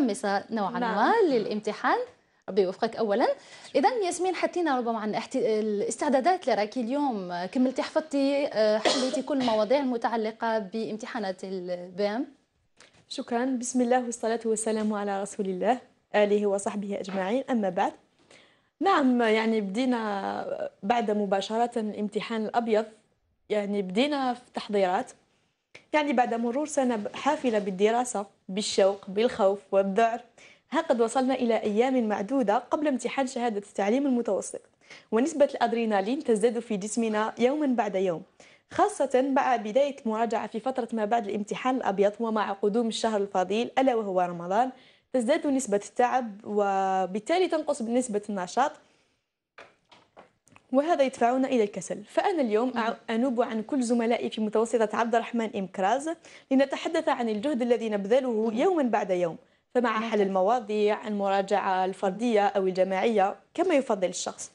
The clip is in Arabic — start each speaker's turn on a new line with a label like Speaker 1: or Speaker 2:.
Speaker 1: متحمسة نوعا لا. ما نعم. للامتحان ربي يوفقك اولا اذا ياسمين حطينا ربما عن الاستعدادات اللي راكي اليوم كملتي حفظتي آه، حليتي كل المواضيع المتعلقه بامتحانات البام شكرا بسم الله والصلاه والسلام
Speaker 2: على رسول الله اله وصحبه اجمعين اما بعد نعم يعني بدينا بعد مباشره الامتحان الابيض يعني بدينا في تحضيرات يعني بعد مرور سنة حافلة بالدراسة بالشوق بالخوف والذعر ها قد وصلنا إلى أيام معدودة قبل امتحان شهادة التعليم المتوسط ونسبة الأدرينالين تزداد في جسمنا يوما بعد يوم خاصة مع بداية مراجعة في فترة ما بعد الامتحان الأبيض ومع قدوم الشهر الفضيل ألا وهو رمضان تزداد نسبة التعب وبالتالي تنقص نسبة النشاط وهذا يدفعنا إلى الكسل فأنا اليوم نعم. أنوب عن كل زملائي في متوسطة عبد الرحمن إمكراز لنتحدث عن الجهد الذي نبذله نعم. يوما بعد يوم فمع نعم. حل المواضيع المراجعة الفردية أو الجماعية كما يفضل الشخص